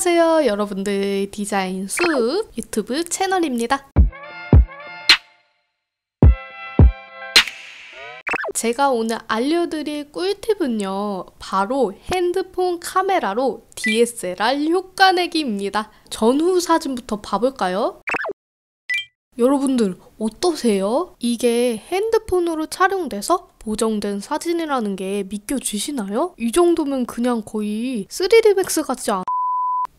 안녕하세요 여러분들 디자인 수업 유튜브 채널입니다 제가 오늘 알려드릴 꿀팁은요 바로 핸드폰 카메라로 DSLR 효과내기입니다 전후 사진부터 봐볼까요? 여러분들 어떠세요? 이게 핸드폰으로 촬영돼서 보정된 사진이라는 게 믿겨지시나요? 이 정도면 그냥 거의 3D 맥스 같지 않아요?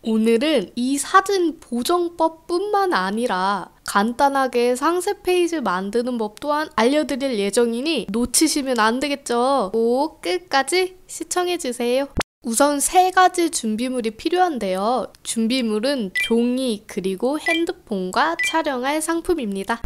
오늘은 이 사진 보정법 뿐만 아니라 간단하게 상세 페이지 만드는 법 또한 알려드릴 예정이니 놓치시면 안 되겠죠. 꼭 끝까지 시청해주세요. 우선 세 가지 준비물이 필요한데요. 준비물은 종이 그리고 핸드폰과 촬영할 상품입니다.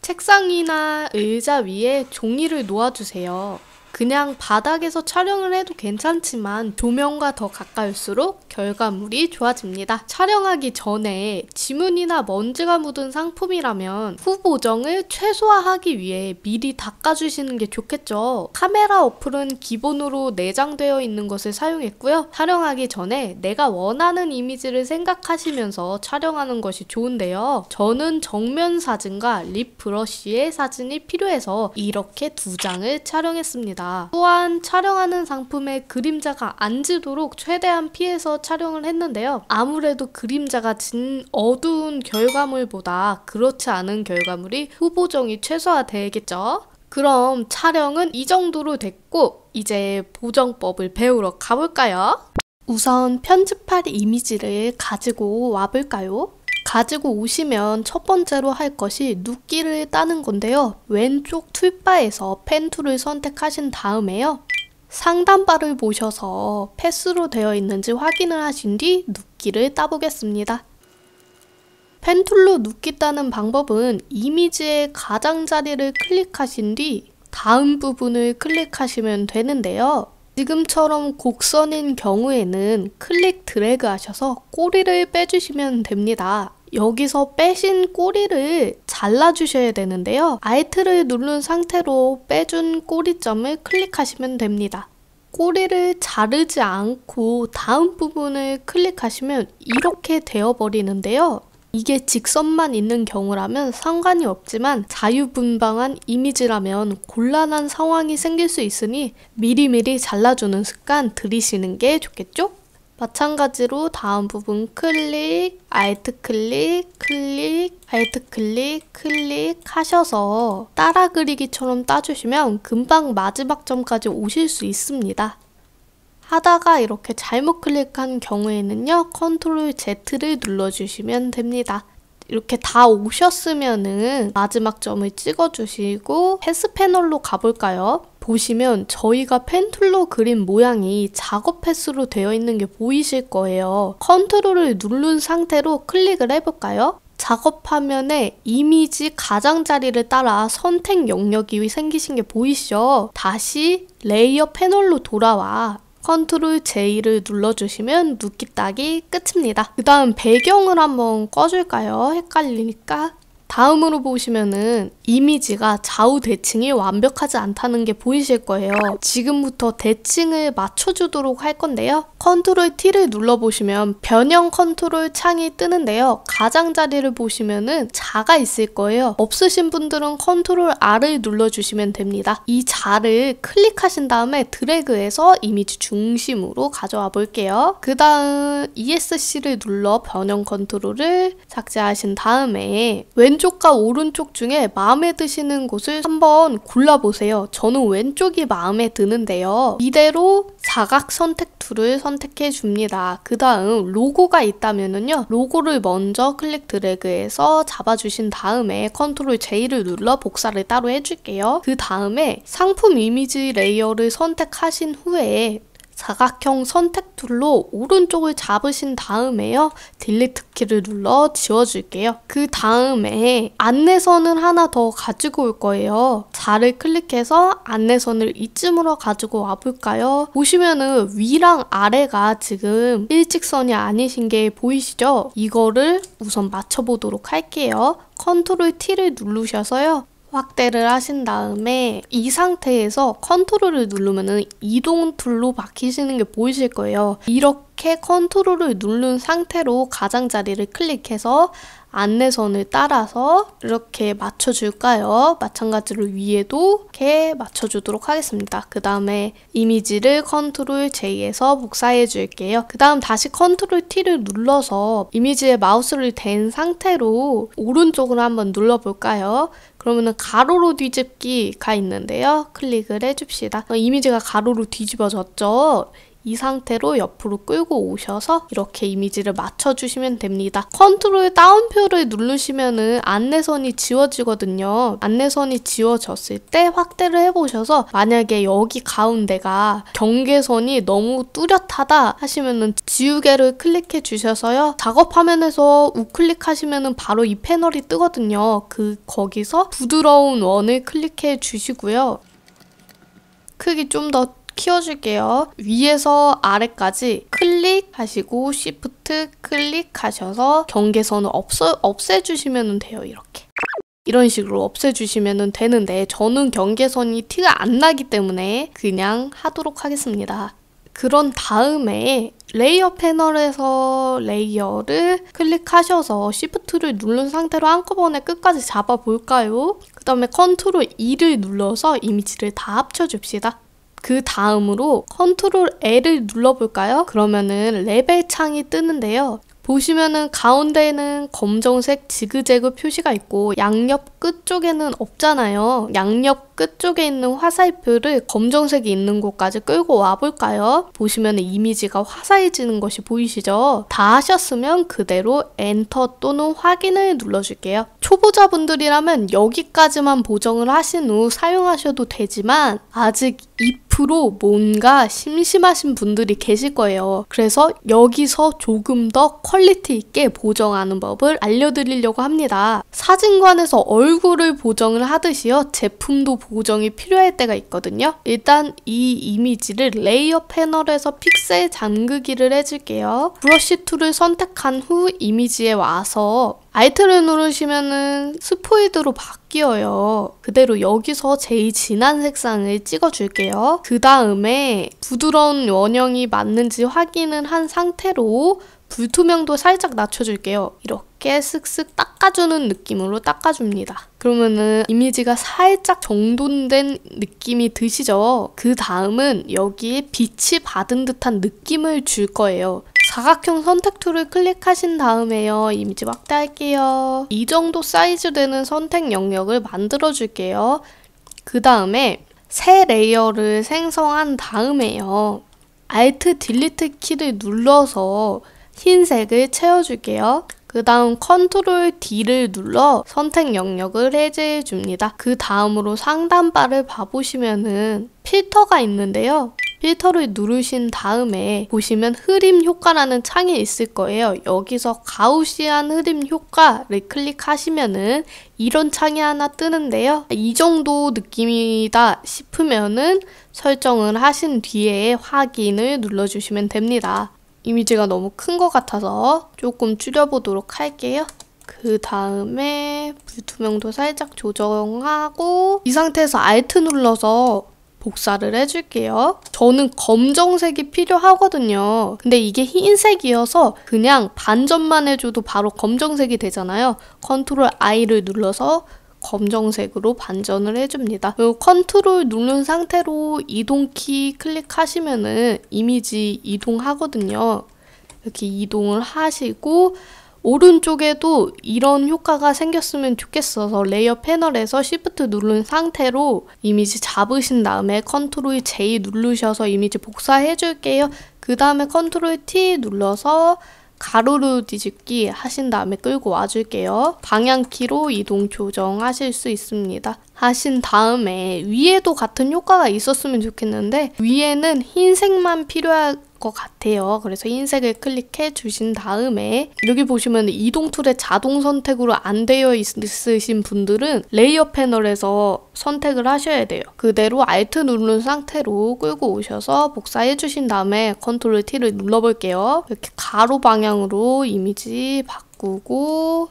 책상이나 의자 위에 종이를 놓아주세요. 그냥 바닥에서 촬영을 해도 괜찮지만 조명과 더 가까울수록 결과물이 좋아집니다. 촬영하기 전에 지문이나 먼지가 묻은 상품이라면 후보정을 최소화하기 위해 미리 닦아주시는 게 좋겠죠. 카메라 어플은 기본으로 내장되어 있는 것을 사용했고요. 촬영하기 전에 내가 원하는 이미지를 생각하시면서 촬영하는 것이 좋은데요. 저는 정면 사진과 립 브러쉬의 사진이 필요해서 이렇게 두 장을 촬영했습니다. 했습다 또한 촬영하는 상품에 그림자가 앉으도록 최대한 피해서 촬영을 했는데요. 아무래도 그림자가 진 어두운 결과물보다 그렇지 않은 결과물이 후보정이 최소화되겠죠. 그럼 촬영은 이 정도로 됐고 이제 보정법을 배우러 가볼까요? 우선 편집할 이미지를 가지고 와볼까요? 가지고 오시면 첫 번째로 할 것이 눕기를 따는 건데요. 왼쪽 툴바에서 펜 툴을 선택하신 다음에요. 상단바를 보셔서 패스로 되어 있는지 확인을 하신 뒤 눕기를 따보겠습니다. 펜툴로 눕기 따는 방법은 이미지의 가장자리를 클릭하신 뒤 다음 부분을 클릭하시면 되는데요. 지금처럼 곡선인 경우에는 클릭 드래그 하셔서 꼬리를 빼주시면 됩니다. 여기서 빼신 꼬리를 잘라주셔야 되는데요. 알트를 누른 상태로 빼준 꼬리점을 클릭하시면 됩니다. 꼬리를 자르지 않고 다음 부분을 클릭하시면 이렇게 되어버리는데요. 이게 직선만 있는 경우라면 상관이 없지만 자유분방한 이미지라면 곤란한 상황이 생길 수 있으니 미리미리 잘라주는 습관 들이시는 게 좋겠죠? 마찬가지로 다음 부분 클릭, 알트 클릭, 클릭, 알트 클릭, 클릭 하셔서 따라 그리기처럼 따주시면 금방 마지막 점까지 오실 수 있습니다. 하다가 이렇게 잘못 클릭한 경우에는요, 컨트롤 Z를 눌러주시면 됩니다. 이렇게 다 오셨으면은 마지막 점을 찍어주시고 패스 패널로 가볼까요? 보시면 저희가 펜툴로 그린 모양이 작업 패스로 되어 있는 게 보이실 거예요. 컨트롤을 누른 상태로 클릭을 해볼까요? 작업 화면에 이미지 가장자리를 따라 선택 영역이 생기신 게 보이시죠? 다시 레이어 패널로 돌아와 컨트롤 J를 눌러주시면 눕기 따기 끝입니다. 그 다음 배경을 한번 꺼줄까요? 헷갈리니까. 다음으로 보시면은 이미지가 좌우 대칭이 완벽하지 않다는 게 보이실 거예요. 지금부터 대칭을 맞춰주도록 할 건데요. 컨트롤 T를 눌러보시면 변형 컨트롤 창이 뜨는데요. 가장자리를 보시면은 자가 있을 거예요. 없으신 분들은 컨트롤 R을 눌러주시면 됩니다. 이 자를 클릭하신 다음에 드래그해서 이미지 중심으로 가져와 볼게요. 그 다음 ESC를 눌러 변형 컨트롤을 삭제하신 다음에 왼쪽과 오른쪽 중에 마우 마음에 드시는 곳을 한번 골라보세요. 저는 왼쪽이 마음에 드는데요. 이대로 사각 선택 툴을 선택해 줍니다. 그 다음 로고가 있다면요 로고를 먼저 클릭 드래그해서 잡아주신 다음에 컨트롤 J를 눌러 복사를 따로 해줄게요. 그 다음에 상품 이미지 레이어를 선택하신 후에 사각형 선택 툴로 오른쪽을 잡으신 다음에요. 딜리트 키를 눌러 지워줄게요. 그 다음에 안내선을 하나 더 가지고 올 거예요. 자를 클릭해서 안내선을 이쯤으로 가지고 와볼까요? 보시면은 위랑 아래가 지금 일직선이 아니신 게 보이시죠? 이거를 우선 맞춰보도록 할게요. 컨트롤 T를 누르셔서요. 확대를 하신 다음에 이 상태에서 컨트롤을 누르면 이동 툴로 바뀌시는 게 보이실 거예요. 이렇게 이렇게 컨트롤을 누른 상태로 가장자리를 클릭해서 안내선을 따라서 이렇게 맞춰줄까요? 마찬가지로 위에도 이렇게 맞춰주도록 하겠습니다. 그 다음에 이미지를 컨트롤 J에서 복사해 줄게요. 그 다음 다시 컨트롤 T를 눌러서 이미지에 마우스를 댄 상태로 오른쪽으로 한번 눌러볼까요? 그러면은 가로로 뒤집기가 있는데요. 클릭을 해줍시다. 어, 이미지가 가로로 뒤집어졌죠? 이 상태로 옆으로 끌고 오셔서 이렇게 이미지를 맞춰주시면 됩니다. 컨트롤 다운표를 누르시면은 안내선이 지워지거든요. 안내선이 지워졌을 때 확대를 해보셔서 만약에 여기 가운데가 경계선이 너무 뚜렷하다 하시면은 지우개를 클릭해 주셔서요. 작업 화면에서 우클릭 하시면은 바로 이 패널이 뜨거든요. 그 거기서 부드러운 원을 클릭해 주시고요. 크기 좀더 키워줄게요. 위에서 아래까지 클릭하시고 시프트 클릭하셔서 경계선을 없애, 없애주시면 돼요. 이렇게. 이런 식으로 없애주시면 되는데 저는 경계선이 티가 안 나기 때문에 그냥 하도록 하겠습니다. 그런 다음에 레이어 패널에서 레이어를 클릭하셔서 시프트를 누른 상태로 한꺼번에 끝까지 잡아볼까요? 그 다음에 컨트롤 2를 눌러서 이미지를 다 합쳐줍시다. 그 다음으로 컨트롤 L을 눌러볼까요? 그러면은 레벨 창이 뜨는데요. 보시면은 가운데에는 검정색 지그재그 표시가 있고 양옆 끝쪽에는 없잖아요. 양옆 끝쪽에 있는 화살표를 검정색이 있는 곳까지 끌고 와볼까요? 보시면 이미지가 화사해지는 것이 보이시죠? 다 하셨으면 그대로 엔터 또는 확인을 눌러줄게요. 초보자분들이라면 여기까지만 보정을 하신 후 사용하셔도 되지만 아직 if로 뭔가 심심하신 분들이 계실 거예요. 그래서 여기서 조금 더 퀄리티 있게 보정하는 법을 알려드리려고 합니다. 사진관에서 얼굴을 보정을 하듯이요. 제품도 보정이 필요할 때가 있거든요. 일단 이 이미지를 레이어 패널에서 픽셀 잠그기를 해줄게요. 브러쉬 툴을 선택한 후 이미지에 와서 알트를 누르시면은 스포이드로 바뀌어요. 그대로 여기서 제일 진한 색상을 찍어줄게요. 그 다음에 부드러운 원형이 맞는지 확인을 한 상태로 불투명도 살짝 낮춰줄게요. 이렇게. 가볍게 슥슥 닦아주는 느낌으로 닦아줍니다. 그러면은 이미지가 살짝 정돈된 느낌이 드시죠? 그 다음은 여기에 빛이 받은 듯한 느낌을 줄 거예요. 사각형 선택 툴을 클릭하신 다음에요. 이미지 확대할게요. 이 정도 사이즈 되는 선택 영역을 만들어줄게요. 그 다음에 새 레이어를 생성한 다음에요. Alt Delete 키를 눌러서 흰색을 채워줄게요. 그 다음 컨트롤 D를 눌러 선택 영역을 해제해 줍니다. 그 다음으로 상단바를 봐보시면은 필터가 있는데요. 필터를 누르신 다음에 보시면 흐림 효과라는 창이 있을 거예요. 여기서 가우시안 흐림 효과를 클릭하시면은 이런 창이 하나 뜨는데요. 이 정도 느낌이다 싶으면은 설정을 하신 뒤에 확인을 눌러주시면 됩니다. 이미지가 너무 큰 것 같아서 조금 줄여보도록 할게요. 그 다음에 불투명도 살짝 조정하고 이 상태에서 Alt 눌러서 복사를 해줄게요. 저는 검정색이 필요하거든요. 근데 이게 흰색이어서 그냥 반전만 해줘도 바로 검정색이 되잖아요. 컨트롤 I를 눌러서 검정색으로 반전을 해줍니다. 그리고 컨트롤 누른 상태로 이동키 클릭하시면은 이미지 이동하거든요. 이렇게 이동을 하시고 오른쪽에도 이런 효과가 생겼으면 좋겠어서 레이어 패널에서 Shift 누른 상태로 이미지 잡으신 다음에 컨트롤 J 누르셔서 이미지 복사해 줄게요. 그 다음에 컨트롤 T 눌러서 가로로 뒤집기 하신 다음에 끌고 와줄게요. 방향키로 이동 조정하실 수 있습니다. 하신 다음에 위에도 같은 효과가 있었으면 좋겠는데 위에는 흰색만 필요한 것 같아요. 그래서 흰색을 클릭해 주신 다음에 여기 보시면 이동 툴의 자동 선택으로 안 되어 있으신 분들은 레이어 패널에서 선택을 하셔야 돼요. 그대로 Alt 누른 상태로 끌고 오셔서 복사해 주신 다음에 컨트롤 T를 눌러볼게요. 이렇게 가로 방향으로 이미지 바꾸고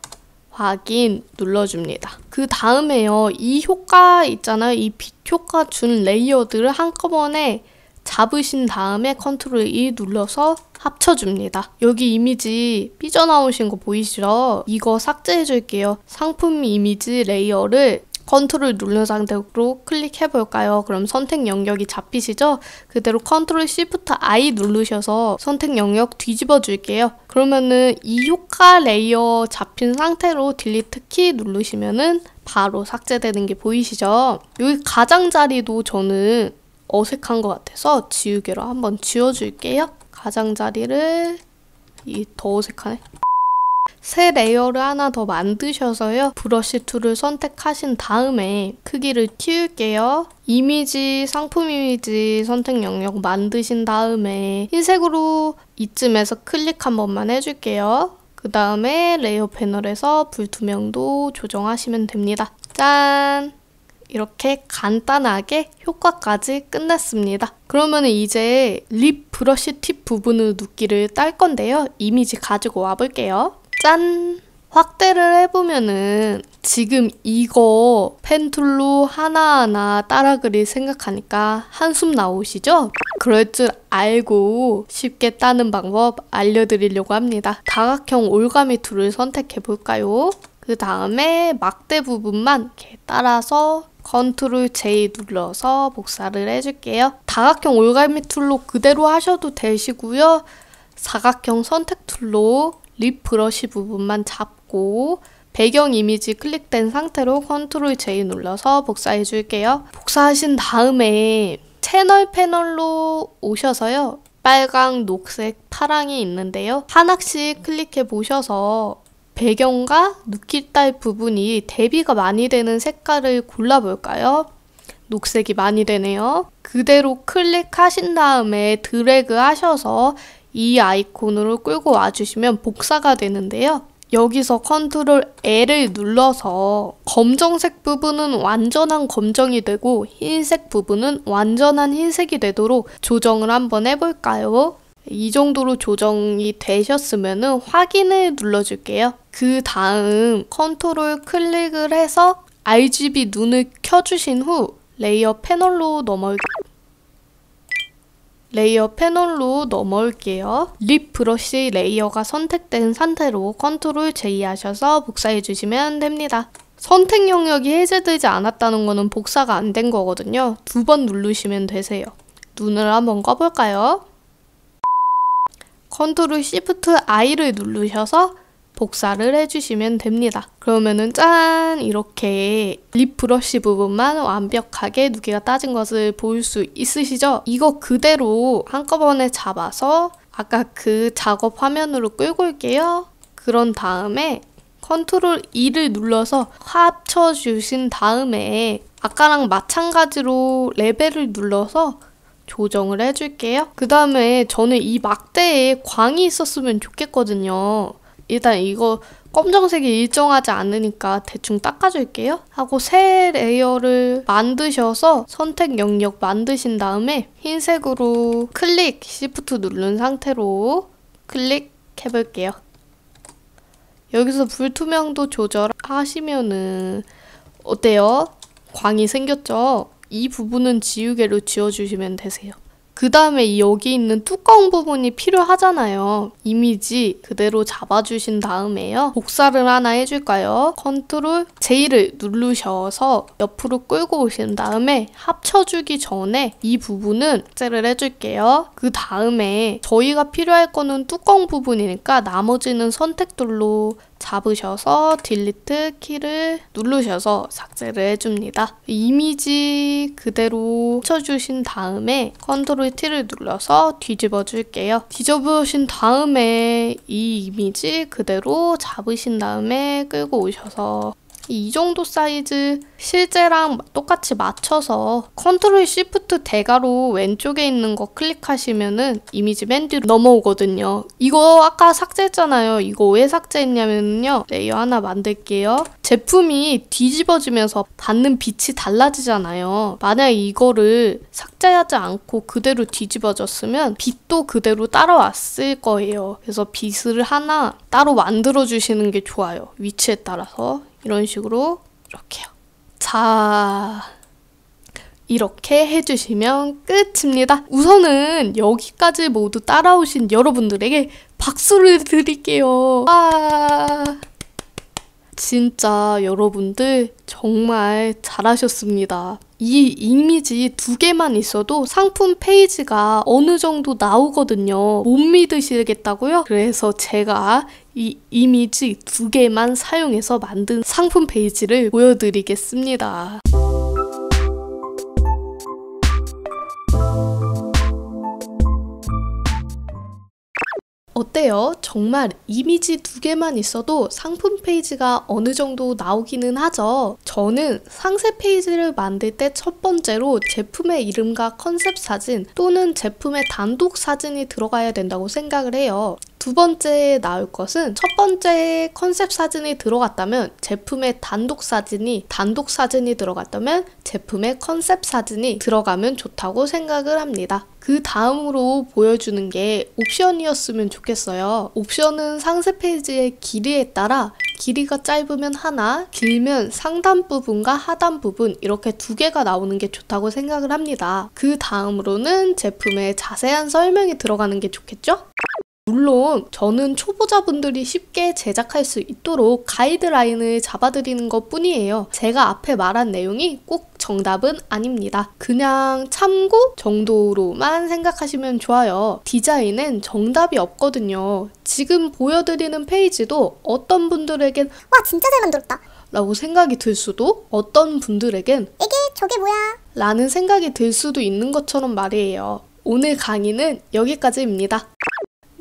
확인 눌러줍니다. 그 다음에요. 이 효과 있잖아요. 이 빛 효과 준레이어들을 한꺼번에 잡으신 다음에 컨트롤 E 눌러서 합쳐줍니다. 여기 이미지 삐져나오신 거 보이시죠? 이거 삭제해줄게요. 상품 이미지 레이어를 컨트롤 눌른 상태로 클릭해 볼까요? 그럼 선택 영역이 잡히시죠? 그대로 컨트롤 시프트 I 누르셔서 선택 영역 뒤집어 줄게요. 그러면은 이 효과 레이어 잡힌 상태로 딜리트 키 누르시면은 바로 삭제되는 게 보이시죠? 여기 가장자리도 저는 어색한 것 같아서 지우개로 한번 지워줄게요. 가장자리를 이 더 어색하네. 새 레이어를 하나 더 만드셔서요. 브러쉬 툴을 선택하신 다음에 크기를 키울게요. 이미지, 상품 이미지 선택 영역 만드신 다음에 흰색으로 이쯤에서 클릭 한 번만 해줄게요. 그 다음에 레이어 패널에서 불투명도 조정하시면 됩니다. 짠! 이렇게 간단하게 효과까지 끝냈습니다. 그러면 이제 립 브러쉬 팁 부분으로 눕기를 딸 건데요. 이미지 가지고 와볼게요. 짠! 확대를 해보면은 지금 이거 펜툴로 하나하나 따라 그리 생각하니까 한숨 나오시죠? 그럴 줄 알고 쉽게 따는 방법 알려드리려고 합니다. 다각형 올가미 툴을 선택해볼까요? 그 다음에 막대 부분만 이렇게 따라서 컨트롤 J 눌러서 복사를 해줄게요. 다각형 올갈미 툴로 그대로 하셔도 되시고요. 사각형 선택 툴로 리프러쉬 부분만 잡고 배경 이미지 클릭된 상태로 컨트롤 J 눌러서 복사해 줄게요. 복사하신 다음에 채널 패널로 오셔서요. 빨강, 녹색, 파랑이 있는데요. 하나씩 클릭해 보셔서 배경과 누힐딸 부분이 대비가 많이 되는 색깔을 골라볼까요? 녹색이 많이 되네요. 그대로 클릭하신 다음에 드래그 하셔서 이 아이콘으로 끌고 와주시면 복사가 되는데요. 여기서 컨트롤 L을 눌러서 검정색 부분은 완전한 검정이 되고 흰색 부분은 완전한 흰색이 되도록 조정을 한번 해볼까요? 이 정도로 조정이 되셨으면 확인을 눌러줄게요. 그 다음 컨트롤 클릭을 해서 RGB 눈을 켜주신 후 레이어 패널로 넘어 레이어 패널로 넘어올게요. 립 브러쉬 레이어가 선택된 상태로 컨트롤 J 하셔서 복사해 주시면 됩니다. 선택 영역이 해제되지 않았다는 거는 복사가 안 된 거거든요. 두 번 누르시면 되세요. 눈을 한번 꺼볼까요? 컨트롤 시프트 I를 누르셔서 복사를 해주시면 됩니다. 그러면은 짠! 이렇게 립 브러쉬 부분만 완벽하게 누기가 따진 것을 볼 수 있으시죠? 이거 그대로 한꺼번에 잡아서 아까 그 작업 화면으로 끌고 올게요. 그런 다음에 컨트롤 E를 눌러서 합쳐주신 다음에 아까랑 마찬가지로 레벨을 눌러서 조정을 해줄게요. 그 다음에 저는 이 막대에 광이 있었으면 좋겠거든요. 일단 이거 검정색이 일정하지 않으니까 대충 닦아줄게요. 하고 새 레이어를 만드셔서 선택 영역 만드신 다음에 흰색으로 클릭, 시프트 누른 상태로 클릭해볼게요. 여기서 불투명도 조절하시면은 어때요? 광이 생겼죠? 이 부분은 지우개로 지워주시면 되세요. 그 다음에 여기 있는 뚜껑 부분이 필요하잖아요. 이미지 그대로 잡아주신 다음에요. 복사를 하나 해줄까요? 컨트롤 J를 누르셔서 옆으로 끌고 오신 다음에 합쳐주기 전에 이 부분은 복제를 해줄게요. 그 다음에 저희가 필요할 거는 뚜껑 부분이니까 나머지는 선택돌로 잡으셔서 딜리트 키를 누르셔서 삭제를 해줍니다. 이미지 그대로 쳐주신 다음에 컨트롤 T를 눌러서 뒤집어 줄게요. 뒤집으신 다음에 이 이미지 그대로 잡으신 다음에 끌고 오셔서 이 정도 사이즈 실제랑 똑같이 맞춰서 컨트롤 시프트 대가로 왼쪽에 있는 거 클릭하시면은 이미지 맨 뒤로 넘어오거든요. 이거 아까 삭제했잖아요. 이거 왜 삭제했냐면요. 레이어 하나 만들게요. 제품이 뒤집어지면서 받는 빛이 달라지잖아요. 만약 이거를 삭제하지 않고 그대로 뒤집어졌으면 빛도 그대로 따라왔을 거예요. 그래서 빛을 하나 따로 만들어 주시는 게 좋아요. 위치에 따라서 이런 식으로 이렇게요. 자, 이렇게 해주시면 끝입니다. 우선은 여기까지 모두 따라오신 여러분들에게 박수를 드릴게요. 아, 진짜 여러분들 정말 잘하셨습니다. 이 이미지 두 개만 있어도 상품 페이지가 어느 정도 나오거든요. 못 믿으시겠다고요? 그래서 제가 이 이미지 두 개만 사용해서 만든 상품 페이지를 보여드리겠습니다. 어때요? 정말 이미지 두 개만 있어도 상품 페이지가 어느 정도 나오기는 하죠. 저는 상세 페이지를 만들 때 첫 번째로 제품의 이름과 컨셉 사진 또는 제품의 단독 사진이 들어가야 된다고 생각을 해요. 두 번째 나올 것은 첫 번째 컨셉 사진이 들어갔다면 제품의 단독 사진이 단독 사진이 들어갔다면 제품의 컨셉 사진이 들어가면 좋다고 생각을 합니다. 그 다음으로 보여주는 게 옵션이었으면 좋겠어요. 옵션은 상세 페이지의 길이에 따라 길이가 짧으면 하나, 길면 상단 부분과 하단 부분 이렇게 두 개가 나오는 게 좋다고 생각을 합니다. 그 다음으로는 제품의 자세한 설명이 들어가는 게 좋겠죠? 물론 저는 초보자분들이 쉽게 제작할 수 있도록 가이드라인을 잡아드리는 것 뿐이에요. 제가 앞에 말한 내용이 꼭 정답은 아닙니다. 그냥 참고 정도로만 생각하시면 좋아요. 디자인은 정답이 없거든요. 지금 보여드리는 페이지도 어떤 분들에겐 와 진짜 잘 만들었다 라고 생각이 들 수도 어떤 분들에겐 이게 저게 뭐야 라는 생각이 들 수도 있는 것처럼 말이에요. 오늘 강의는 여기까지입니다.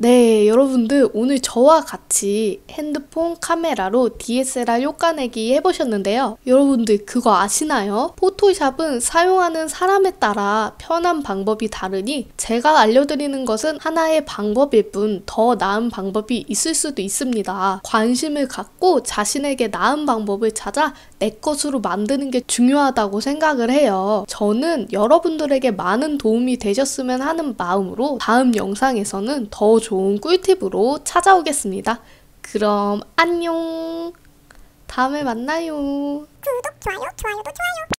네, 여러분들 오늘 저와 같이 핸드폰 카메라로 DSLR 효과내기 해보셨는데요. 여러분들 그거 아시나요? 포토샵은 사용하는 사람에 따라 편한 방법이 다르니 제가 알려드리는 것은 하나의 방법일 뿐 더 나은 방법이 있을 수도 있습니다. 관심을 갖고 자신에게 나은 방법을 찾아 내 것으로 만드는 게 중요하다고 생각을 해요. 저는 여러분들에게 많은 도움이 되셨으면 하는 마음으로 다음 영상에서는 더 좋은 꿀팁으로 찾아오겠습니다. 그럼 안녕! 다음에 만나요. 구독, 좋아요, 좋아요도 좋아요.